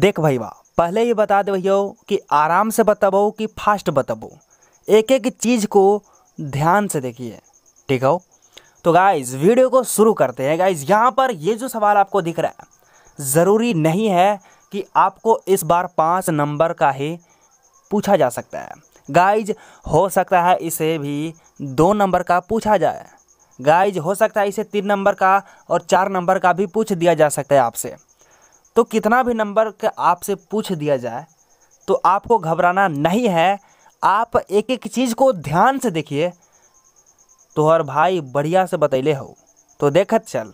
देख भैया पहले ये बता दे भैया कि आराम से बताबो कि फास्ट बताबो एक एक चीज़ को ध्यान से देखिए ठीक हो तो गाइज वीडियो को शुरू करते हैं गाइज यहाँ पर ये जो सवाल आपको दिख रहा है ज़रूरी नहीं है कि आपको इस बार पाँच नंबर का ही पूछा जा सकता है गाइज हो सकता है इसे भी दो नंबर का पूछा जाए गाइज हो सकता है इसे तीन नंबर का और चार नंबर का भी पूछ दिया जा सकता है आपसे तो कितना भी नंबर आपसे पूछ दिया जाए तो आपको घबराना नहीं है आप एक एक चीज़ को ध्यान से देखिए तोहर भाई बढ़िया से बतैले हो तो देखत चल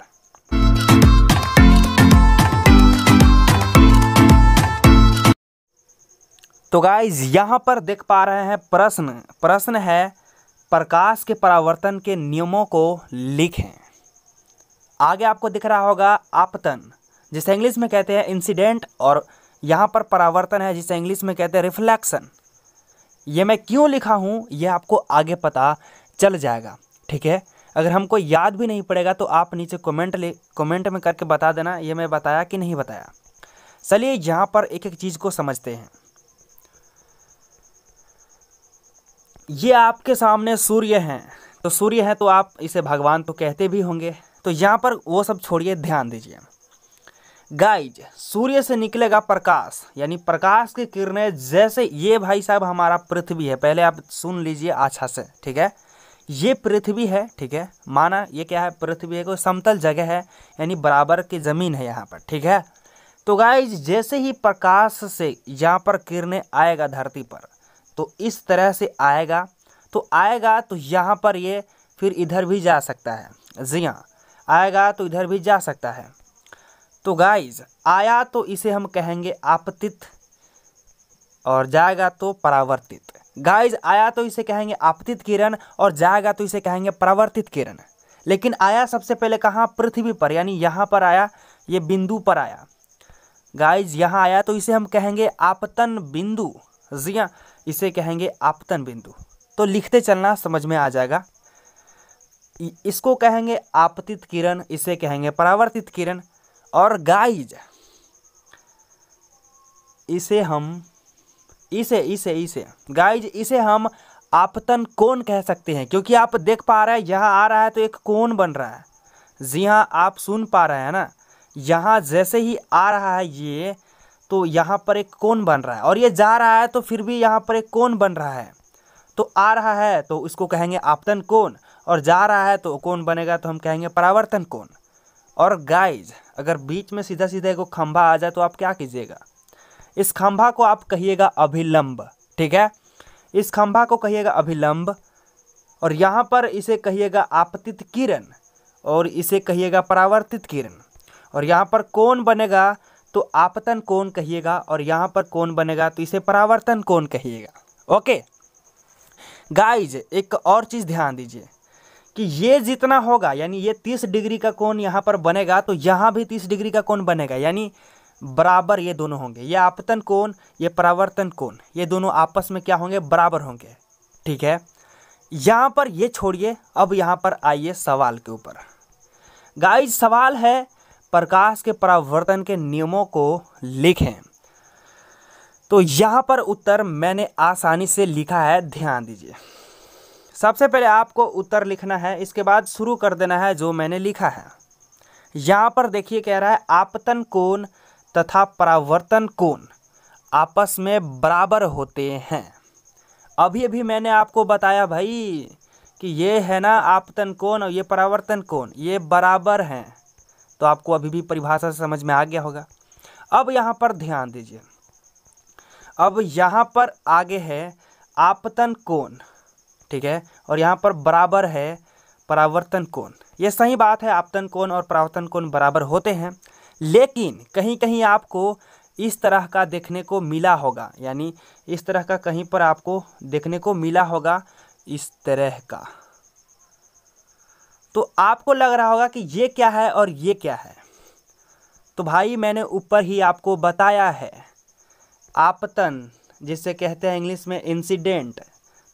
तो गाइज यहाँ पर देख पा रहे हैं प्रश्न प्रश्न है प्रकाश के परावर्तन के नियमों को लिखें आगे आपको दिख रहा होगा आपतन जिसे इंग्लिश में कहते हैं इंसिडेंट और यहाँ पर परावर्तन है जिसे इंग्लिश में कहते हैं रिफ्लैक्शन ये मैं क्यों लिखा हूँ ये आपको आगे पता चल जाएगा ठीक है अगर हमको याद भी नहीं पड़ेगा तो आप नीचे कमेंट ले कमेंट में करके बता देना ये मैं बताया कि नहीं बताया चलिए यहाँ पर एक एक चीज़ को समझते हैं ये आपके सामने सूर्य हैं तो सूर्य है तो आप इसे भगवान तो कहते भी होंगे तो यहाँ पर वो सब छोड़िए ध्यान दीजिए गाइज सूर्य से निकलेगा प्रकाश यानी प्रकाश की किरणें जैसे ये भाई साहब हमारा पृथ्वी है पहले आप सुन लीजिए अच्छा से ठीक है ये पृथ्वी है ठीक है माना ये क्या है पृथ्वी है कोई समतल जगह है यानी बराबर की ज़मीन है यहाँ पर ठीक है तो गाइज जैसे ही प्रकाश से यहाँ पर किरणें आएगा धरती पर तो इस तरह से आएगा तो आएगा तो यहाँ पर ये फिर इधर भी जा सकता है जी हाँ आएगा तो इधर भी जा सकता है तो गाइज आया तो इसे हम कहेंगे आपतित और जाएगा तो परावर्तित गाइज आया तो इसे कहेंगे आपतित किरण और जाएगा तो इसे कहेंगे परावर्तित किरण लेकिन आया सबसे पहले कहाँ पृथ्वी पर यानी यहाँ पर आया ये बिंदु पर आया गाइज यहाँ आया तो इसे हम कहेंगे आपतन बिंदु जी हाँ इसे कहेंगे आपतन बिंदु तो लिखते चलना समझ में आ जाएगा इसको कहेंगे आपतित किरण इसे कहेंगे परावर्तित किरण और गाइज इसे हम इसे इसे इसे गाइज इसे हम आपतन कोण कह सकते हैं क्योंकि आप देख पा रहे हैं यहाँ आ रहा है तो एक कोण बन रहा है जी हाँ आप सुन पा रहे हैं ना यहाँ जैसे ही आ रहा है ये तो यहाँ पर एक कोण बन रहा है और ये जा रहा है तो फिर भी यहाँ पर एक कोण बन रहा है तो आ रहा है तो इसको कहेंगे आपतन कोण और जा रहा है तो कोण बनेगा तो हम कहेंगे परावर्तन कोण और गाइज अगर बीच में सीधा सीधा एगो खंभा आ जाए तो आप क्या कीजिएगा इस खंभा को आप कहिएगा अभिलंब ठीक है इस खंभा को कहिएगा अभिलंब और यहाँ पर इसे कहिएगा आपतित किरण और इसे कहिएगा परावर्तित किरण और यहाँ पर कौन बनेगा तो आपतन कौन कहिएगा और यहाँ पर कौन बनेगा तो इसे परावर्तन कौन कहिएगा ओके गाइज एक और चीज़ ध्यान दीजिए कि ये जितना होगा यानी ये तीस डिग्री का कोण यहाँ पर बनेगा तो यहाँ भी तीस डिग्री का कोण बनेगा यानी बराबर ये दोनों होंगे ये आपतन कोण ये परावर्तन कोण ये दोनों आपस में क्या होंगे बराबर होंगे ठीक है यहाँ पर ये छोड़िए अब यहाँ पर आइए सवाल के ऊपर गाइज सवाल है प्रकाश के परावर्तन के नियमों को लिखें तो यहाँ पर उत्तर मैंने आसानी से लिखा है ध्यान दीजिए सबसे पहले आपको उत्तर लिखना है इसके बाद शुरू कर देना है जो मैंने लिखा है यहाँ पर देखिए कह रहा है आपतन कोण तथा परावर्तन कोण आपस में बराबर होते हैं अभी अभी मैंने आपको बताया भाई कि ये है ना आपतन कोण और ये परावर्तन कोण ये बराबर हैं तो आपको अभी भी परिभाषा से समझ में आ गया होगा अब यहाँ पर ध्यान दीजिए अब यहाँ पर आगे है आपतन कोण ठीक है और यहाँ पर बराबर है परावर्तन कोण ये सही बात है आपतन कोण और परावर्तन कोण बराबर होते हैं लेकिन कहीं कहीं आपको इस तरह का देखने को मिला होगा यानी इस तरह का कहीं पर आपको देखने को मिला होगा इस तरह का तो आपको लग रहा होगा कि ये क्या है और ये क्या है तो भाई मैंने ऊपर ही आपको बताया है आपतन जिसे कहते हैं इंग्लिश में इंसिडेंट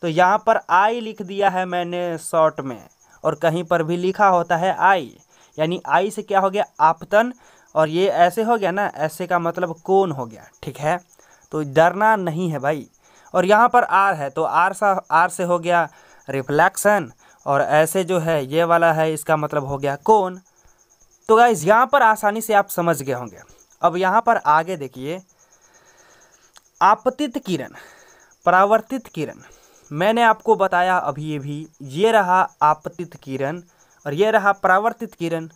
तो यहाँ पर आई लिख दिया है मैंने शॉर्ट में और कहीं पर भी लिखा होता है आई यानी आई से क्या हो गया आपतन और ये ऐसे हो गया ना ऐसे का मतलब कौन हो गया ठीक है तो डरना नहीं है भाई और यहाँ पर आर है तो आर सा आर से हो गया रिफ्लेक्शन और ऐसे जो है ये वाला है इसका मतलब हो गया कौन तो गाइज यहाँ पर आसानी से आप समझ गए होंगे अब यहाँ पर आगे देखिए आपतित किरण परावर्तित किरण मैंने आपको बताया अभी भी ये रहा आपतित किरण और ये रहा परावर्तित किरण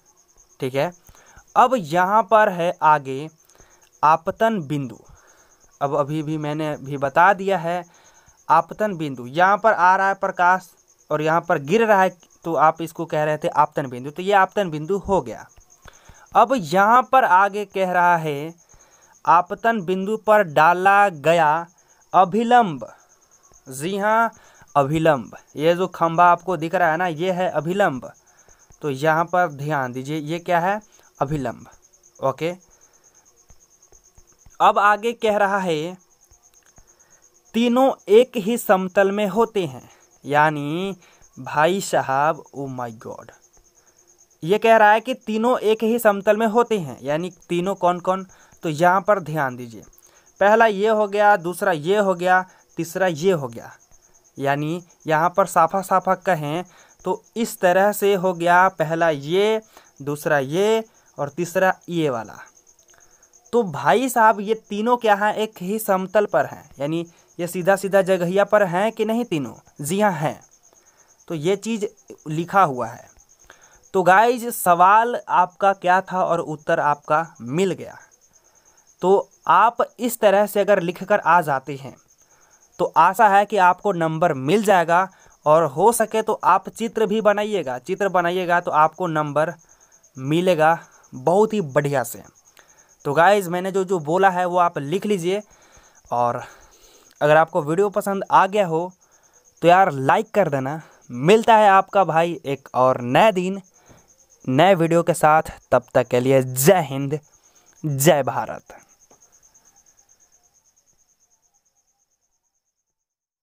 ठीक है अब यहाँ पर है आगे आपतन बिंदु अब अभी भी मैंने भी बता दिया है आपतन बिंदु यहाँ पर आ रहा है प्रकाश और यहाँ पर गिर रहा है तो आप इसको कह रहे थे आपतन बिंदु तो ये आपतन बिंदु हो गया अब यहाँ पर आगे कह रहा है आपतन बिंदु पर डाला गया अभिलंब जी हाँ अभिलंब ये जो खंभा आपको दिख रहा है ना ये है अभिलंब तो यहाँ पर ध्यान दीजिए ये क्या है अभिलंब ओके अब आगे कह रहा है तीनों एक ही समतल में होते हैं यानी भाई साहब ओ माय गॉड ये कह रहा है कि तीनों एक ही समतल में होते हैं यानी तीनों कौन कौन तो यहाँ पर ध्यान दीजिए पहला ये हो गया दूसरा ये हो गया तीसरा ये हो गया यानी यहाँ पर साफा साफा कहें तो इस तरह से हो गया पहला ये दूसरा ये और तीसरा ये वाला तो भाई साहब ये तीनों क्या हैं एक ही समतल पर हैं यानी ये सीधा सीधा जगहिया पर हैं कि नहीं तीनों जी हाँ हैं तो ये चीज़ लिखा हुआ है तो गाइज सवाल आपका क्या था और उत्तर आपका मिल गया तो आप इस तरह से अगर लिख कर आ जाते हैं तो आशा है कि आपको नंबर मिल जाएगा और हो सके तो आप चित्र भी बनाइएगा चित्र बनाइएगा तो आपको नंबर मिलेगा बहुत ही बढ़िया से तो गाइज़ मैंने जो जो बोला है वो आप लिख लीजिए और अगर आपको वीडियो पसंद आ गया हो तो यार लाइक कर देना मिलता है आपका भाई एक और नए दिन नए वीडियो के साथ तब तक के लिए जय हिंद जय भारत